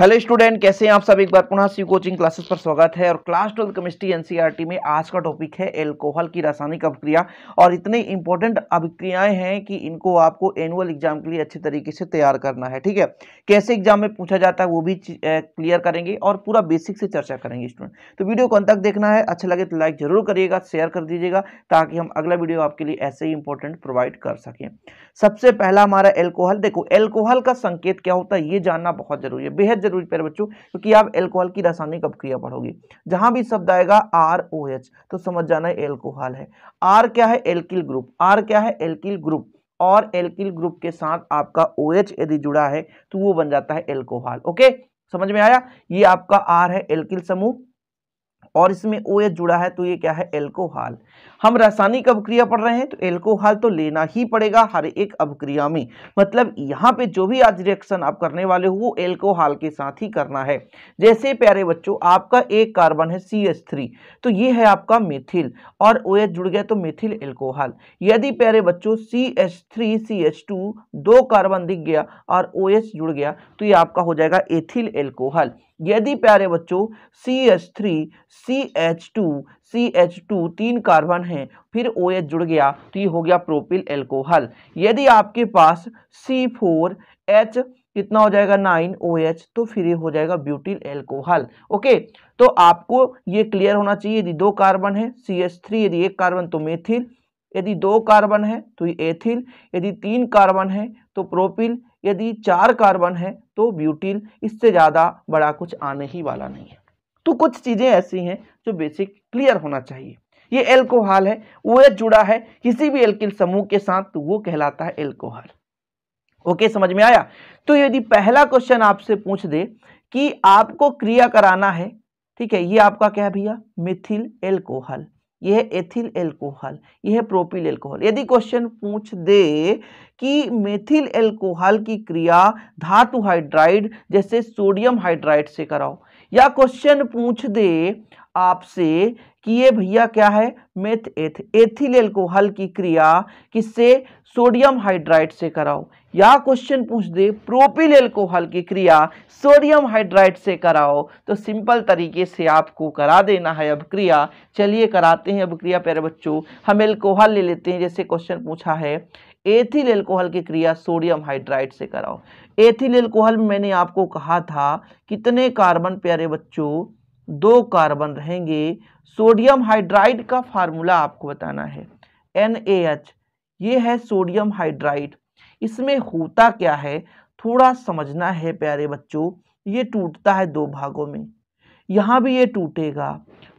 hello student कैसे हैं आप सब एक बार पुनः सी कोचिंग क्लासेस पर स्वागत है और क्लास ट्वेल्थ केमिस्ट्री एनसीईआरटी में आज का टॉपिक है एल्कोहल की रासायनिक अभिक्रिया और इतने इंपॉर्टेंट अभिक्रियाएं हैं कि इनको आपको एनुअल एग्जाम के लिए अच्छे तरीके से तैयार करना है ठीक है कैसे एग्जाम में पूछा जाता है वो भी क्लियर करेंगे और पूरा बेसिक से चर्चा करेंगे स्टूडेंट तो वीडियो को अंत तक देखना है अच्छा लगे तो लाइक जरूर करिएगा शेयर कर दीजिएगा ताकि हम अगला वीडियो आपके लिए ऐसे ही इंपॉर्टेंट प्रोवाइड कर सकें सबसे पहला हमारा एल्कोहल देखो एल्कोहल का संकेत क्या होता है ये जानना बहुत जरूरी है बेहद जरूरी प्यारे बच्चों क्योंकि आप एल्कोहल की रासायनिक अपक्रिया पढ़ोगे जहां भी शब्द आएगा आर ओ एच तो समझ जाना है एल्कोहल है आर क्या है एल्किल ग्रुप आर क्या है एल्किल ग्रुप और एल्किल ग्रुप के साथ आपका ओ OH यदि जुड़ा है तो वो बन जाता है एल्कोहल ओके समझ में आया ये आपका आर है एल्किल समूह और इसमें ओ OH जुड़ा है तो ये क्या है एल्कोहल हम रासायनिक अभिक्रिया पढ़ रहे हैं तो एल्कोहल तो लेना ही पड़ेगा हर एक अभिक्रिया में मतलब यहाँ पे जो भी आज रिएक्शन आप करने वाले हो वो एल्कोहल के साथ ही करना है जैसे प्यारे बच्चों आपका एक कार्बन है सी एस थ्री तो ये है आपका मेथिल और ओ एच जुड़ गया तो मेथिल एल्कोहल यदि प्यारे बच्चों C H three C H two दो कार्बन दिख गया और ओ एच जुड़ गया तो ये आपका हो जाएगा एथिल एल्कोहल यदि प्यारे बच्चों C H three C H two C H two तीन कार्बन है फिर ओ OH जुड़ गया तो ये हो गया प्रोपिल एल्कोहल यदि आपके पास सी फोर एच कितना हो जाएगा नाइन ओ एच तो फिर ये हो जाएगा ब्यूटिल एल्कोहल ओके तो आपको ये क्लियर होना चाहिए यदि दो कार्बन है सी एच थ्री यदि एक कार्बन तो मेथिल यदि दो कार्बन है तो ये एथिल यदि तीन कार्बन है तो प्रोपिल यदि चार कार्बन है तो ब्यूटिल इससे ज़्यादा बड़ा कुछ आने ही वाला नहीं है तो कुछ चीज़ें ऐसी हैं जो बेसिक क्लियर होना चाहिए ये एल्कोहल है वो एच जुड़ा है किसी भी एल्किल समूह के साथ तो वो कहलाता है एल्कोहल ओके समझ में आया तो यदि पहला क्वेश्चन आपसे पूछ दे कि आपको क्रिया कराना है ठीक है ये आपका क्या है भैया मिथिल एल्कोहल यह है एथिल एल्कोहल यह है प्रोपिल एल्कोहल यदि क्वेश्चन पूछ दे कि मेथिल एल्कोहल की क्रिया धातु हाइड्राइड जैसे सोडियम हाइड्राइड से कराओ या क्वेश्चन पूछ दे आपसे कि ये भैया क्या है मेथ एथ एथिल एल्कोहल की क्रिया किससे सोडियम हाइड्राइट से कराओ या क्वेश्चन पूछ दे प्रोपिल एल्कोहल की क्रिया सोडियम हाइड्राइट से कराओ तो सिंपल तरीके से आपको करा देना है अब क्रिया चलिए कराते हैं अब क्रिया प्यारे बच्चों हम एल्कोहल ले लेते हैं जैसे क्वेश्चन पूछा है एथिल एल्कोहल की क्रिया सोडियम हाइड्राइट से कराओ एथिल एल्कोहल में मैंने आपको कहा था कितने कार्बन प्यारे बच्चों दो कार्बन रहेंगे सोडियम हाइड्राइड का फार्मूला आपको बताना है NaH ये है सोडियम हाइड्राइड इसमें होता क्या है थोड़ा समझना है प्यारे बच्चों ये टूटता है दो भागों में यहाँ भी ये टूटेगा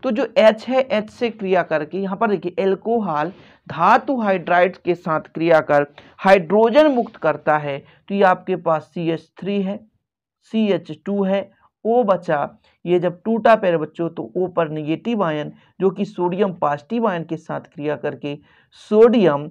तो जो H है H से क्रिया करके यहाँ पर देखिए एल्कोहल धातु हाइड्राइड के साथ क्रिया कर हाइड्रोजन मुक्त करता है तो ये आपके पास सी एच थ्री है सी एच टू है ओ बचा ये जब टूटा पैर बच्चों तो ओ पर निगेटिव आयन जो कि सोडियम पॉजिटिव आयन के साथ क्रिया करके सोडियम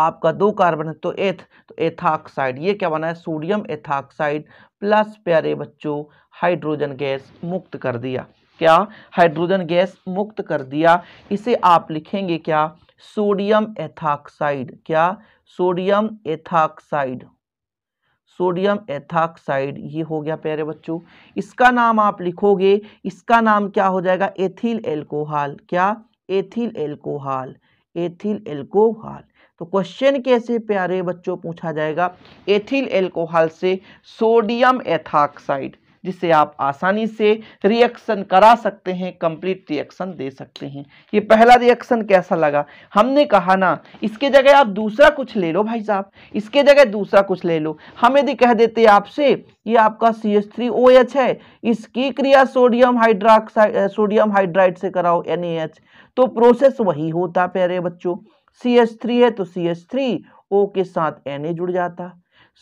आपका दो कार्बन है तो एथ तो एथाक्साइड ये क्या बना है सोडियम एथाक्साइड प्लस प्यारे बच्चों हाइड्रोजन गैस मुक्त कर दिया क्या हाइड्रोजन गैस मुक्त कर दिया इसे आप लिखेंगे क्या सोडियम एथाक्साइड क्या सोडियम एथाक्साइड सोडियम एथाक्साइड ये हो गया प्यारे बच्चों इसका नाम आप लिखोगे इसका नाम क्या हो जाएगा एथिल एल्कोहल क्या एथिल एल्कोहल एथिल एल्कोहल तो क्वेश्चन कैसे प्यारे बच्चों पूछा जाएगा एथिल एल्कोहल से सोडियम एथाक्साइड जिससे आप आसानी से रिएक्शन करा सकते हैं कंप्लीट रिएक्शन दे सकते हैं ये पहला रिएक्शन कैसा लगा हमने कहा ना इसके जगह आप दूसरा कुछ ले लो भाई साहब इसके जगह दूसरा कुछ ले लो हम यदि कह देते आपसे ये आपका C S three O H है इसकी क्रिया सोडियम हाइड्रोक्साइड सोडियम हाइड्राइड से कराओ एन एच तो प्रोसेस वही होता प्यारे बच्चों सी एस थ्री है तो सी एस थ्री ओ के साथ एन जुड़ जाता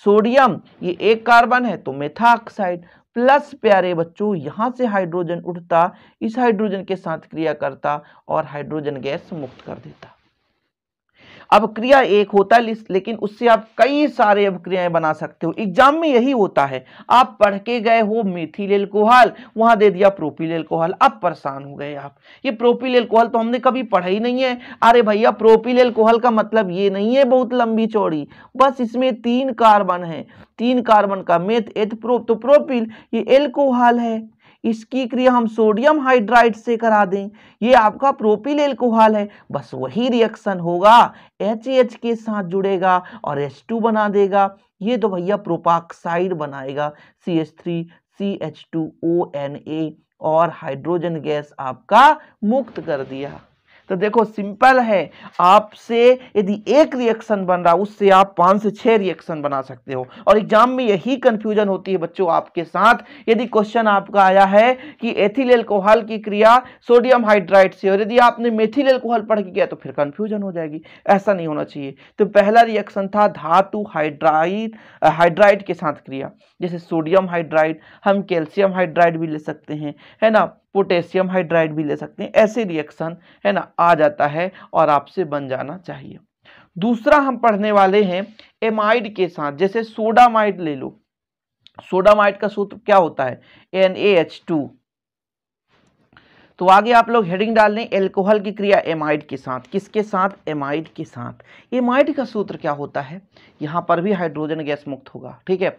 सोडियम ये एक कार्बन है तो मेथाक्साइड प्लस प्यारे बच्चों यहाँ से हाइड्रोजन उठता इस हाइड्रोजन के साथ क्रिया करता और हाइड्रोजन गैस मुक्त कर देता अवक्रिया एक होता है लेकिन उससे आप कई सारे अवक्रियाएं बना सकते हो एग्जाम में यही होता है आप पढ़ के गए हो मिथिल एल्कोहल वहां दे दिया प्रोपिल एल्कोहल अब परेशान हो गए आप ये प्रोपिल एल्कोहल तो हमने कभी पढ़ा ही नहीं है अरे भैया प्रोपिल एल्कोहल का मतलब ये नहीं है बहुत लंबी चौड़ी बस इसमें तीन कार्बन है तीन कार्बन का मेथ एथ प्रोप तो प्रोपिल ये एल्कोहल है इसकी क्रिया हम सोडियम हाइड्राइड से करा दें ये आपका प्रोपिल एल्कोहल है बस वही रिएक्शन होगा एच एच e के साथ जुड़ेगा और एच टू बना देगा ये तो भैया प्रोपाक्साइड बनाएगा C H three C H two O N A और हाइड्रोजन गैस आपका मुक्त कर दिया तो देखो सिंपल है आपसे यदि एक रिएक्शन बन रहा उससे आप पाँच से छह रिएक्शन बना सकते हो और एग्जाम में यही कंफ्यूजन होती है बच्चों आपके साथ यदि क्वेश्चन आपका आया है कि एथिल एल्कोहल की क्रिया सोडियम हाइड्राइट से और यदि आपने मेथिल एल्कोहल पढ़ के किया तो फिर कंफ्यूजन हो जाएगी ऐसा नहीं होना चाहिए तो पहला रिएक्शन था धातु हाइड्राइड हाइड्राइड के साथ क्रिया जैसे सोडियम हाइड्राइड हम कैल्शियम हाइड्राइड भी ले सकते हैं है ना पोटेशियम हाइड्राइड भी ले सकते हैं ऐसे रिएक्शन है ना आ जाता है और आपसे बन जाना चाहिए दूसरा हम पढ़ने वाले हैं एमाइड के साथ जैसे सोडामाइड ले लो सोडामाइड का सूत्र क्या होता है एन ए एच टू तो आगे आप लोग हेडिंग डाल लें एल्कोहल की क्रिया एमाइड के साथ किसके साथ एमाइड के साथ एमाइड का सूत्र क्या होता है यहाँ पर भी हाइड्रोजन गैस मुक्त होगा ठीक है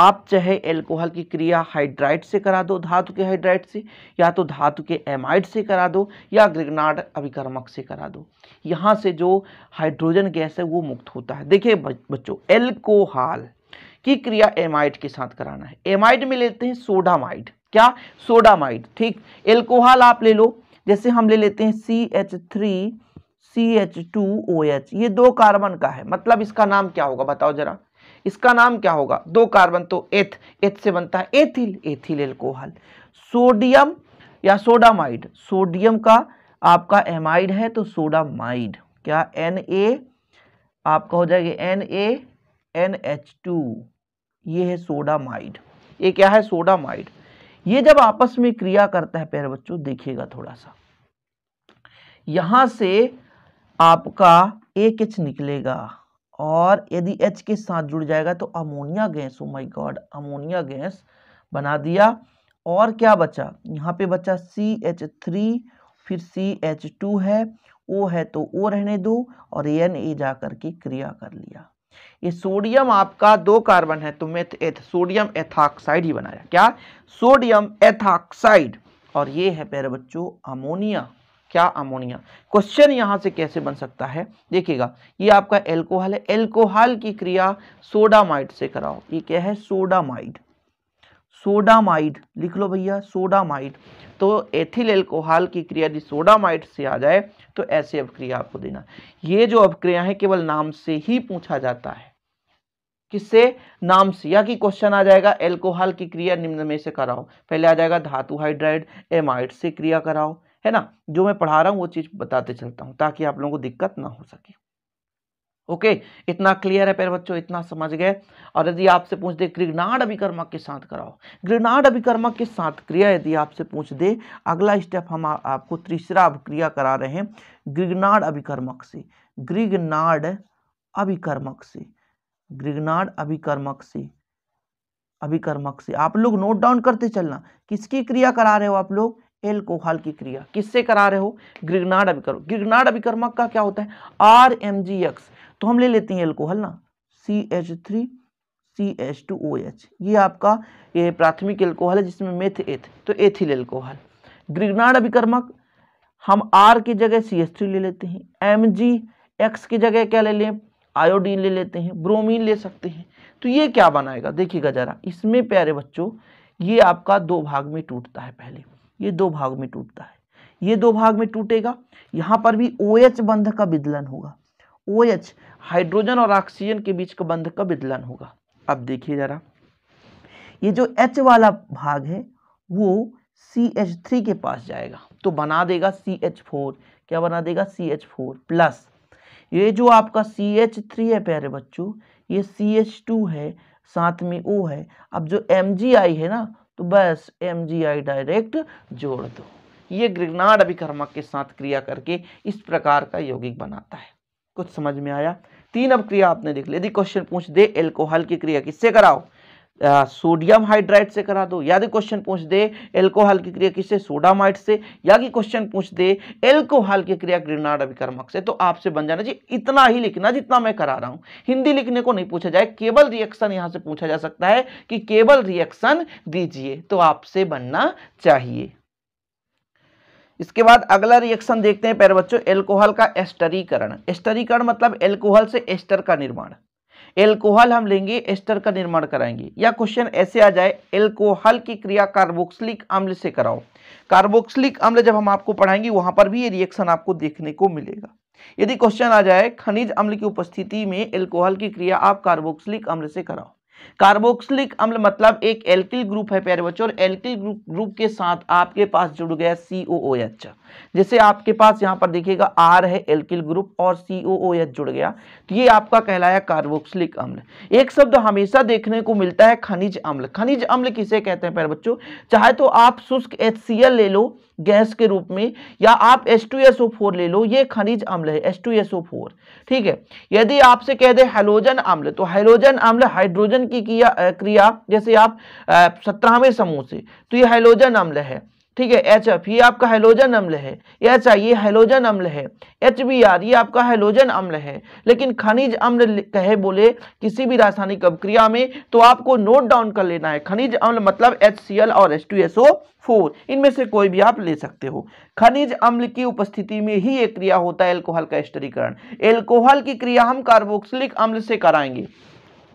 आप चाहे एल्कोहल की क्रिया हाइड्राइट से करा दो धातु के हाइड्राइट से या तो धातु के एमाइड से करा दो या ग्रिगनाड अभिकर्मक से करा दो यहाँ से जो हाइड्रोजन गैस है वो मुक्त होता है देखिए बच्चों एल्कोहल की क्रिया एमाइड के साथ कराना है एमाइड में लेते हैं सोडामाइड क्या सोडामाइड ठीक एल्कोहल आप ले लो जैसे हम ले लेते हैं C H three C H two O H ये दो कार्बन का है मतलब इसका नाम क्या होगा बताओ जरा इसका नाम क्या होगा दो कार्बन तो एथ एथ से बनता है एथिल एथिल एल्कोहल सोडियम या सोडामाइड सोडियम का आपका एमाइड है तो सोडामाइड क्या एन ए आपका हो जाएगा N A N H two ये है सोडामाइड ये क्या है सोडामाइड ये जब आपस में क्रिया करता है प्यारे बच्चों देखिएगा थोड़ा सा यहां से आपका एक एच निकलेगा और यदि एच के साथ जुड़ जाएगा तो ammonia gas oh my god ammonia gas बना दिया और क्या बचा यहाँ पे बचा सी एच थ्री फिर सी एच टू है ओ है तो ओ रहने दो और एन ए जा करके क्रिया कर लिया ये सोडियम आपका दो कार्बन है तो मेथ एथ सोडियम एथॉक्साइड ही बनाया क्या सोडियम एथॉक्साइड और ये है मेरे बच्चों अमोनिया क्या अमोनिया क्वेश्चन यहां से कैसे बन सकता है देखिएगा ये आपका एल्कोहल है एल्कोहल की क्रिया सोडामाइड से कराओ ये क्या है सोडामाइड सोडामाइड लिख लो भैया सोडामाइड तो एथिल एल्कोहल की क्रिया यदि सोडामाइड से आ जाए तो ऐसे अभिक्रिया आपको देना ये जो अभिक्रिया है केवल नाम से ही पूछा जाता है किससे नाम से या कि क्वेश्चन आ जाएगा एल्कोहल की क्रिया निम्न में से कराओ पहले आ जाएगा धातु हाइड्राइड एमाइड से क्रिया कराओ है ना जो मैं पढ़ा रहा हूँ वो चीज़ बताते चलता हूँ ताकि आप लोगों को दिक्कत ना हो सके ओके इतना क्लियर है प्यारे बच्चों इतना समझ गए और यदि आपसे पूछ दे ग्रिगनाड अभिकर्मा के साथ कराओ ग्रिगनाड अभिकर्मा के साथ क्रिया यदि आपसे पूछ दे अगला स्टेप हम आ, आपको तीसरा अभिक्रिया करा रहे हैं ग्रिगनाड अभिकर्मक से ग्रिगनाड अभिकर्मक से ग्रिगनाड अभिकर्मक से अभिकर्मक से आप लोग नोट डाउन करते चलना किसकी क्रिया करा रहे हो आप लोग एल्कोहल की क्रिया किससे करा रहे हो ग्रिगनाड अभिकर्म ग्रिगनाड अभिकर्मक का क्या होता है आर एम जी एक्स तो हम ले लेते हैं एल्कोहल ना C H three C H two O H ये आपका ये प्राथमिक एल्कोहल है जिसमें मेथ एथ तो एथिल एल्कोहल ग्रिगनाड अभिकर्मक हम आर की जगह सी एच थ्री ले लेते हैं एम जी एक्स की जगह क्या ले लें आयोडीन ले लेते हैं ब्रोमीन ले सकते हैं तो ये क्या बनाएगा देखिएगा जरा इसमें प्यारे बच्चों ये आपका दो भाग में टूटता है पहले ये दो भाग में टूटता है ये दो भाग में टूटेगा यहाँ पर भी ओ OH बंध का विदलन होगा ओ एच हाइड्रोजन और ऑक्सीजन के बीच का बंध का विदलन होगा अब देखिए जरा ये जो एच वाला भाग है वो सी एच थ्री के पास जाएगा तो बना देगा सी एच फोर क्या बना देगा सी एच फोर प्लस ये जो आपका सी एच थ्री है प्यारे बच्चों ये सी एच टू है साथ में ओ है अब जो एम जी आई है ना तो बस एम जी आई डायरेक्ट जोड़ दो ये ग्रिगनाड अभिकर्मक के साथ क्रिया करके इस प्रकार का यौगिक बनाता है कुछ समझ में आया तीन अब क्रिया आपने देख ली यदि क्वेश्चन पूछ दे एल्कोहल की क्रिया किससे कराओ सोडियम हाइड्राइड से करा दो यदि क्वेश्चन पूछ दे एल्कोहल की क्रिया किससे सोडामाइट से या कि क्वेश्चन पूछ दे एल्कोहल की क्रिया ग्रिनाड अभिकर्मक से तो आपसे बन जाना जी इतना ही लिखना जितना मैं करा रहा हूं हिंदी लिखने को नहीं पूछा जाए केवल रिएक्शन यहां से पूछा जा सकता है कि केवल रिएक्शन दीजिए तो आपसे बनना चाहिए इसके बाद अगला रिएक्शन देखते हैं पैर बच्चों एल्कोहल का एस्टरीकरण एस्टरीकरण मतलब एल्कोहल से एस्टर का निर्माण एल्कोहल हम लेंगे एस्टर का निर्माण कराएंगे या क्वेश्चन ऐसे आ जाए एल्कोहल की क्रिया कार्बोक्सिलिक अम्ल से कराओ कार्बोक्सिलिक अम्ल जब हम आपको पढ़ाएंगे वहां पर भी ये रिएक्शन आपको देखने को मिलेगा यदि क्वेश्चन आ जाए खनिज अम्ल की उपस्थिति में एल्कोहल की क्रिया आप कार्बोक्सिलिक अम्ल से कराओ कार्बोक्सिलिक अम्ल मतलब एक एल्किल ग्रुप है प्यारे बच्चों और एल्किल ग्रुप ग्रुप के साथ आपके पास जुड़ गया सी ओ ओ एच जैसे आपके पास यहाँ पर देखिएगा आर है एल्किल ग्रुप और सी ओ ओ एच जुड़ गया तो ये आपका कहलाया कार्बोक्सिलिक अम्ल एक शब्द हमेशा देखने को मिलता है खनिज अम्ल खनिज अम्ल किसे कहते हैं प्यारे बच्चों चाहे तो आप शुष्क एच सी एल ले लो गैस के रूप में या आप H2SO4 ले लो ये खनिज अम्ल है H2SO4 ठीक है यदि आपसे कह दे हेलोजन अम्ल तो हेलोजन अम्ल हाइड्रोजन की किया क्रिया जैसे आप सत्रहवें समूह से तो ये हाइलोजन अम्ल है ठीक है एच एफ ये आपका हाइलोजन अम्ल है एच आई ये हाइलोजन अम्ल है एच बी आर ये आपका हाइलोजन अम्ल है लेकिन खनिज अम्ल कहे बोले किसी भी रासायनिक अभिक्रिया में तो आपको नोट डाउन कर लेना है खनिज अम्ल मतलब एच सी एल और H two S O four इनमें से कोई भी आप ले सकते हो खनिज अम्ल की उपस्थिति में ही एक क्रिया होता है एल्कोहल का स्टरीकरण एल्कोहल की क्रिया हम कार्बोक्सिलिक अम्ल से कराएंगे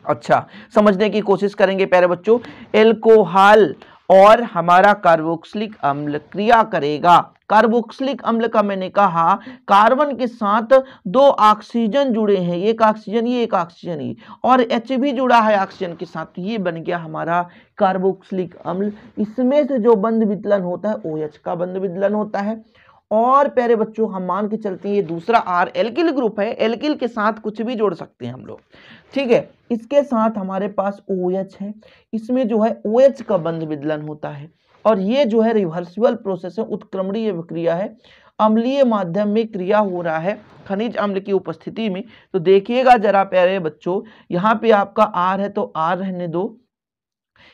अच्छा समझने की कोशिश करेंगे प्यारे बच्चों एल्कोहल और हमारा कार्बोक्सिलिक अम्ल क्रिया करेगा कार्बोक्सिलिक अम्ल का मैंने कहा कार्बन के साथ दो ऑक्सीजन जुड़े हैं एक ऑक्सीजन ये एक ऑक्सीजन ये और एच भी जुड़ा है ऑक्सीजन के साथ ये बन गया हमारा कार्बोक्सिलिक अम्ल इसमें से जो बंद विदलन होता है ओ एच का बंद विदलन होता है और प्यारे बच्चों हम मान के चलते हैं ये दूसरा आर एल्किल ग्रुप है एल्किल के साथ कुछ भी जोड़ सकते हैं हम लोग ठीक है इसके साथ हमारे पास ओ OH है इसमें जो है ओ OH का बंध विदलन होता है और ये जो है रिवर्सिबल प्रोसेस है उत्क्रमणीय विक्रिया है अम्लीय माध्यम में क्रिया हो रहा है खनिज अम्ल की उपस्थिति में तो देखिएगा जरा प्यारे बच्चों यहाँ पे आपका आर है तो आर रहने दो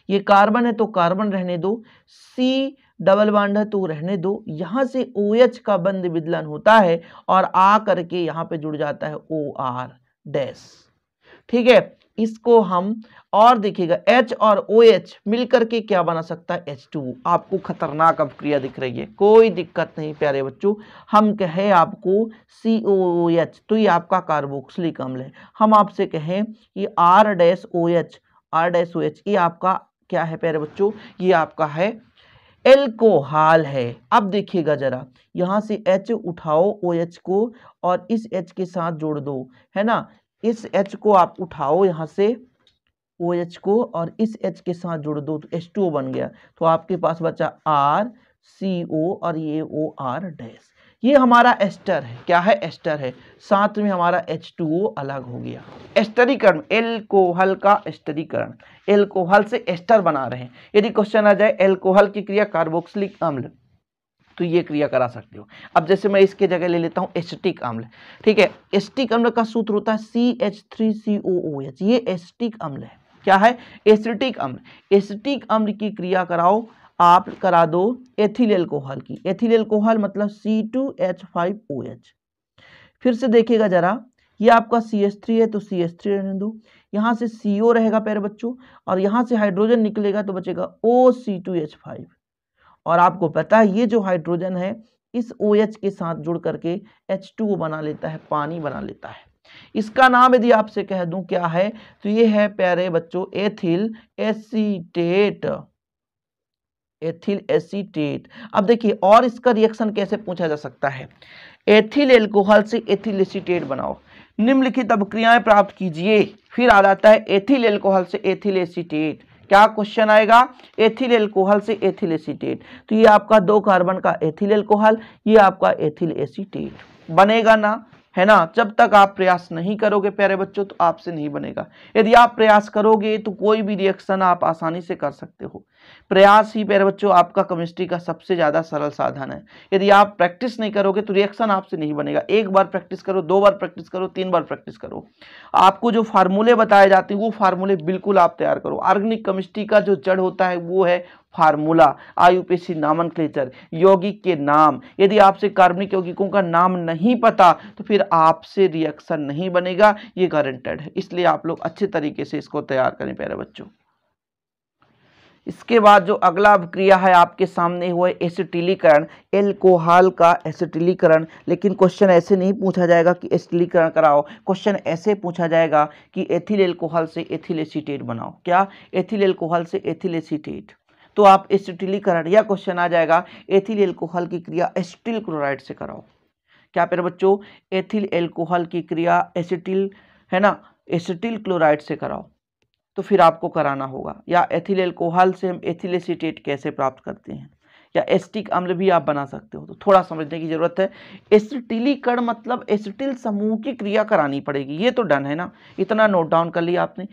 ये कार्बन है तो कार्बन रहने दो सी डबल बांड है तो रहने दो यहाँ से ओ OH का बंद विदलन होता है और आ करके यहाँ पे जुड़ जाता है ओ आर डैश ठीक है इसको हम और देखिएगा H और OH मिलकर के क्या बना सकता है H2 आपको खतरनाक अभिक्रिया दिख रही है कोई दिक्कत नहीं प्यारे बच्चों हम कहे आपको COOH तो ये आपका कार्बोक्सिलिक अम्ल है हम आपसे कहें कि R dash O H R dash O H ये आपका क्या है प्यारे बच्चों ये आपका है एल्कोहल है अब देखिएगा जरा यहाँ से एच उठाओ ओ OH एच को और इस एच के साथ जोड़ दो है ना इस एच को आप उठाओ यहाँ से ओ एच को और इस एच के साथ जोड़ दो तो एच टू ओ बन गया तो आपके पास बचा आर सी ओ और ये ओ आर डैश ये हमारा एस्टर है क्या है एस्टर है साथ में हमारा एच टू ओ अलग हो गया एस्टरीकरण एल्कोहल का एस्टरीकरण एल्कोहल से एस्टर बना रहे हैं यदि क्वेश्चन आ जाए एल्कोहल की क्रिया कार्बोक्सिलिक अम्ल तो ये क्रिया करा सकते हो अब जैसे मैं इसके जगह ले लेता हूँ एस्टिक अम्ल ठीक है एस्टिक अम्ल का सूत्र होता है C H three C O O H ये एस्टिक अम्ल है क्या है एसिटिक अम्ल एसिटिक अम्ल की क्रिया कराओ आप करा दो एथिल एल्कोहल की एथिल एल्कोहल मतलब C two H five O H फिर से देखिएगा जरा ये आपका सी एस थ्री है तो सी एस थ्री रहने दो यहाँ से सी ओ रहेगा पैर बच्चों और यहाँ से हाइड्रोजन निकलेगा तो बचेगा O C two H five और आपको पता है ये जो हाइड्रोजन है इस ओ OH के साथ जुड़ करके एच टू बना लेता है पानी बना लेता है इसका नाम यदि आपसे कह दूं क्या है तो ये है प्यारे बच्चों एथिल एसीटेट एथिल एसीटेट अब देखिए और इसका रिएक्शन कैसे पूछा जा सकता है एथिल एल्कोहल से एथिल एसीटेट बनाओ निम्नलिखित अभिक्रियाएं प्राप्त कीजिए फिर आ जाता है एथिल एल्कोहल से एथिल एसीटेट क्या क्वेश्चन आएगा एथिल एल्कोहल से एथिल एसीटेट तो ये आपका दो कार्बन का एथिल एल्कोहल ये आपका एथिल एसीटेट बनेगा ना है ना जब तक आप प्रयास नहीं करोगे प्यारे बच्चों तो आपसे नहीं बनेगा यदि आप प्रयास करोगे तो कोई भी रिएक्शन आप आसानी से कर सकते हो प्रयास ही प्यारे बच्चों आपका केमिस्ट्री का सबसे ज़्यादा सरल साधन है यदि आप प्रैक्टिस नहीं करोगे तो रिएक्शन आपसे नहीं बनेगा एक बार प्रैक्टिस करो दो बार प्रैक्टिस करो तीन बार प्रैक्टिस करो आपको जो फार्मूले बताए जाते हैं वो फार्मूले बिल्कुल आप तैयार करो ऑर्गेनिक केमिस्ट्री का जो जड़ होता है वो है फार्मूला आयुपीसी नामन क्लेचर यौगिक के नाम यदि आपसे कार्बनिक यौगिकों का नाम नहीं पता तो फिर आपसे रिएक्शन नहीं बनेगा ये गारंटेड है इसलिए आप लोग अच्छे तरीके से इसको तैयार करें प्यारे बच्चों इसके बाद जो अगला क्रिया है आपके सामने हुआ एसिटिलीकरण एल्कोहल का एसिटिलीकरण लेकिन क्वेश्चन ऐसे नहीं पूछा जाएगा कि एसिटिलीकरण कराओ क्वेश्चन ऐसे पूछा जाएगा कि एथिल एल्कोहल से एथिल एसीटेट बनाओ क्या एथिल एल्कोहल से एथिल एसीटेट तो आप एसिटिलीकरण या क्वेश्चन आ जाएगा एथिल एल्कोहल की क्रिया एसिटिल क्लोराइड से कराओ क्या मेरे बच्चों एथिल एल्कोहल की क्रिया एसिटिल है ना एसिटिल क्लोराइड से कराओ तो फिर आपको कराना होगा या एथिल एल्कोहल से हम एथिल एसीटेट कैसे प्राप्त करते हैं या एस्टिक अम्ल भी आप बना सकते हो तो थोड़ा समझने की ज़रूरत है एसिटिलीकरण मतलब एसिटिल समूह की क्रिया करानी पड़ेगी ये तो डन है ना इतना नोट डाउन कर लिया आपने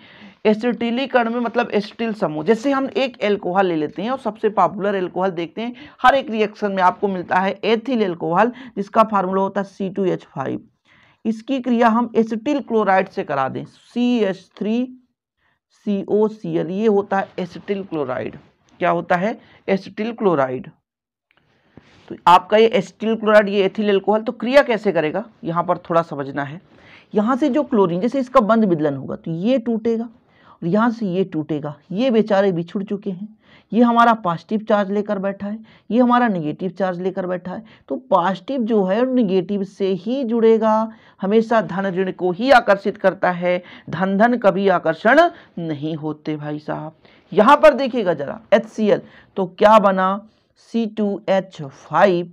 एसिटिलीकरण में मतलब एसिटिल समूह जैसे हम एक एल्कोहल ले लेते हैं और सबसे पॉपुलर एल्कोहल देखते हैं हर एक रिएक्शन में आपको मिलता है एथिल एल्कोहल जिसका फार्मूला होता है सी टू एच फाइव इसकी क्रिया हम एसिटिल क्लोराइड से करा दें C H three C O C L ये होता है एसिटिल क्लोराइड क्या होता है एसिटिल क्लोराइड तो आपका ये एसिटिल क्लोराइड ये एथिल एल्कोहल तो क्रिया कैसे करेगा यहाँ पर थोड़ा समझना है यहाँ से जो क्लोरीन जैसे इसका बंद विदलन होगा तो ये टूटेगा और यहाँ से ये टूटेगा ये बेचारे बिछुड़ चुके हैं ये हमारा पॉजिटिव चार्ज लेकर बैठा है ये हमारा नेगेटिव चार्ज लेकर बैठा है तो पॉजिटिव जो है नेगेटिव से ही जुड़ेगा हमेशा धन ऋण को ही आकर्षित करता है धन धन कभी आकर्षण नहीं होते भाई साहब यहाँ पर देखिएगा जरा एच तो क्या बना सी टू एच फाइव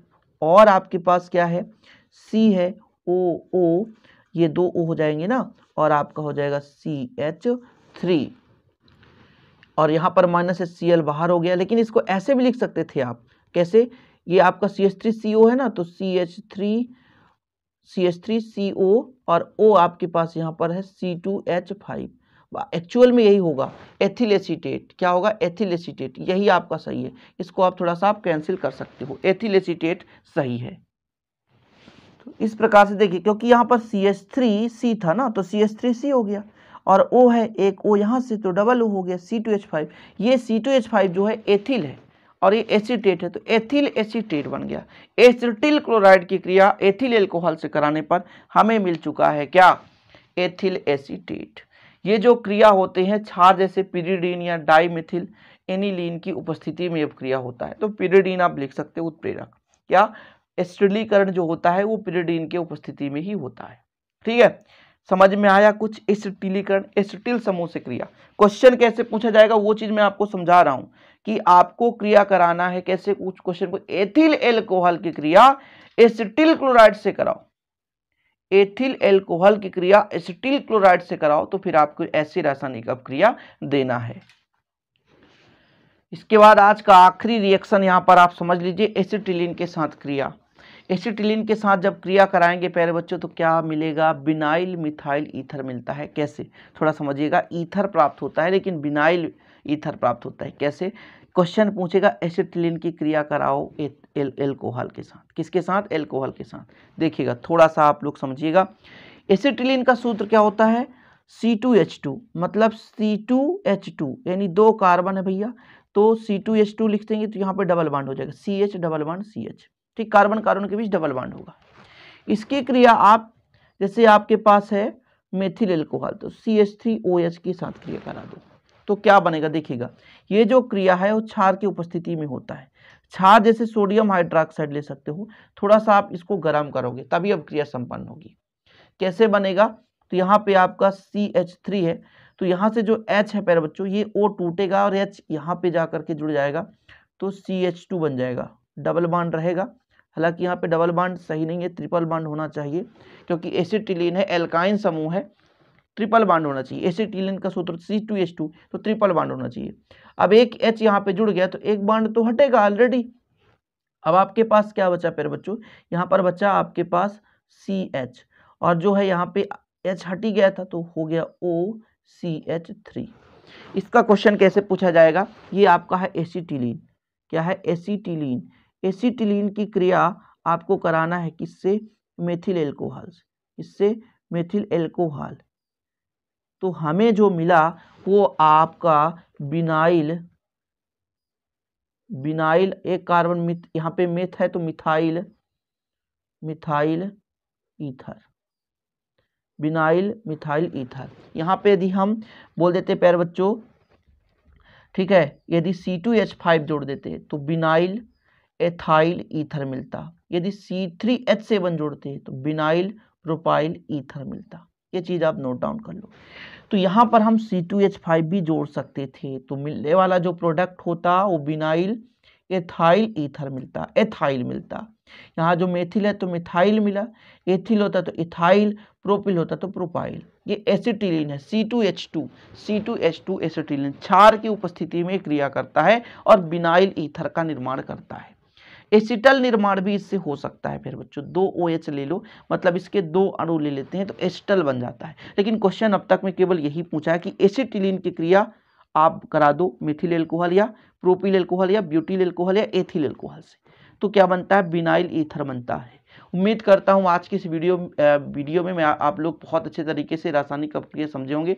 और आपके पास क्या है सी है ओ ओ ये दो ओ हो जाएंगे ना और आपका हो जाएगा सी एच थ्री और यहाँ पर माइनस एस सी एल बाहर हो गया लेकिन इसको ऐसे भी लिख सकते थे आप कैसे ये आपका सी एच थ्री सी ओ है ना तो C H three C H three C O और ओ आपके पास यहाँ पर है C two H five actual में यही होगा एथिल एसीटेट क्या होगा एथिल एसीटेट यही आपका सही है इसको आप थोड़ा सा आप कैंसिल कर सकते हो एथिल एसीटेट सही है तो इस प्रकार से देखिए क्योंकि यहाँ पर सी एच थ्री सी था ना तो सी एच थ्री सी हो गया और ओ है एक ओ यहाँ से तो डबल ओ हो गया सी टू एच फाइव ये सी टू एच फाइव जो है एथिल है और ये एसीटेट है तो एथिल एसीटेट बन गया एसिटिल क्लोराइड की क्रिया एथिल एल्कोहल से कराने पर हमें मिल चुका है क्या एथिल एसीटेट ये जो क्रिया होते हैं छार जैसे पीरीडीन या डाईमिथिल एनिलीन की उपस्थिति में अब क्रिया होता है तो पीरीडीन आप लिख सकते हो उत्प्रेरक क्या एस्टिलीकरण जो होता है वो पीरीडीन के उपस्थिति में ही होता है ठीक है समझ में आया कुछ एसिटिलीकरण एसिटिल समूह से क्रिया क्वेश्चन कैसे पूछा जाएगा वो चीज़ मैं आपको समझा रहा हूं कि आपको क्रिया कराना है कैसे कुछ क्वेश्चन को एथिल एल्कोहल की क्रिया एसिटिल क्लोराइड से कराओ एथिल एल्कोहल की क्रिया एसिटिल क्लोराइड से कराओ तो फिर आपको ऐसी रासायनिक अपक्रिया देना है इसके बाद आज का आखिरी रिएक्शन यहां पर आप समझ लीजिए एसिटिलिन के साथ क्रिया एसिटिलिन के साथ जब क्रिया कराएंगे प्यारे बच्चों तो क्या मिलेगा बिनाइल मिथाइल ईथर मिलता है कैसे थोड़ा समझिएगा ईथर प्राप्त होता है लेकिन बिनाइल ईथर प्राप्त होता है कैसे क्वेश्चन पूछेगा एसिटिलिन की क्रिया कराओ एल्कोहल के साथ किसके साथ एल्कोहल के साथ देखिएगा थोड़ा सा आप लोग समझिएगा एसिटिलिन का सूत्र क्या होता है सी टू एच टू मतलब सी टू एच टू यानी दो कार्बन है भैया तो सी टू एच टू लिख देंगे तो यहाँ पे डबल बांड हो जाएगा C H double bond C H ठीक कार्बन कार्बन के बीच डबल बाड होगा इसकी क्रिया आप जैसे आपके पास है मेथिल एल्कोहल तो C H three O H के साथ क्रिया करा दो तो क्या बनेगा देखिएगा ये जो क्रिया है वो क्षार की उपस्थिति में होता है क्षार जैसे सोडियम हाइड्रोक्साइड ले सकते हो थोड़ा सा आप इसको गर्म करोगे तभी अब क्रिया संपन्न होगी कैसे बनेगा तो यहाँ पे आपका सी एच थ्री है तो यहाँ से जो एच है पैर बच्चों ये ओ टूटेगा और एच यहाँ पे जा करके जुड़ जाएगा तो सी एच टू बन जाएगा डबल बाड रहेगा हालांकि यहाँ पे डबल बांड सही नहीं है ट्रिपल बांड होना चाहिए क्योंकि एसिटिलीन है एल्काइन समूह है ट्रिपल बाड होना चाहिए एसिटिलीन का सूत्र सी टू एच टू तो ट्रिपल बाड होना चाहिए अब एक एच यहाँ पे जुड़ गया तो एक बाड तो हटेगा ऑलरेडी अब आपके पास क्या बचा फिर बच्चों यहाँ पर बचा आपके पास सी एच और जो है यहाँ पे एच हट ही गया था तो हो गया ओ सी एच थ्री इसका क्वेश्चन कैसे पूछा जाएगा ये आपका है एसिटिलीन क्या है एसिटिलीन एसिटिलीन की क्रिया आपको कराना है किससे मेथिल एल्कोहल से किससे मेथिल एल्कोहल तो हमें जो मिला वो आपका बिनाइल बिनाइल एक कार्बन मिथ यहाँ पे मेथ है तो methyl methyl ether vinyl methyl ether यहाँ पे यदि हम बोल देते पैर बच्चों ठीक है यदि सी टू एच फाइव जोड़ देते तो बिनाइल एथाइल ईथर मिलता यदि सी थ्री एच सेवन जोड़ते तो बिनाइल प्रोपाइल ईथर मिलता ये चीज़ आप नोट डाउन कर लो तो यहाँ पर हम सी टू एच फाइव भी जोड़ सकते थे तो मिलने वाला जो प्रोडक्ट होता वो बिनाइल एथाइल ईथर मिलता एथाइल मिलता यहाँ जो मेथिल है तो मिथाइल मिला एथिल होता तो इथाइल प्रोपिल होता तो प्रोपाइल ये एसिटिलिन है C two H two C two H two acetylene क्षार की उपस्थिति में क्रिया करता है और बिनाइल ईथर का निर्माण करता है एसिटल निर्माण भी इससे हो सकता है फिर बच्चों दो ओ OH ले लो मतलब इसके दो अणु ले लेते हैं तो एसिटल बन जाता है लेकिन क्वेश्चन अब तक में केवल यही पूछा है कि एसिटिलीन की क्रिया आप करा दो मिथिल एल्कोहल या प्रोपिल एल्कोहल या ब्यूटिल एल्कोहल या एथिल एल्कोहल से तो क्या बनता है बिनाइल ईथर बनता है उम्मीद करता हूँ आज की इस वीडियो वीडियो में मैं आप लोग बहुत अच्छे तरीके से रासायनिक अपक्रिया समझे होंगे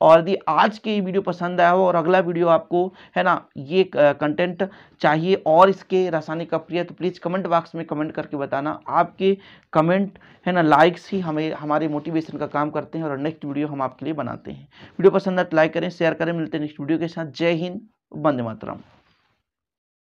और यदि आज के वीडियो पसंद आया हो और अगला वीडियो आपको है ना ये कंटेंट चाहिए और इसके रासायनिक अप्रिय तो प्लीज़ कमेंट बॉक्स में कमेंट करके बताना आपके कमेंट है ना लाइक्स ही हमें हमारे मोटिवेशन का काम करते हैं और नेक्स्ट वीडियो हम आपके लिए बनाते हैं वीडियो पसंद आए तो लाइक करें शेयर करें मिलते हैं नेक्स्ट वीडियो के साथ जय हिंद बंदे मातरम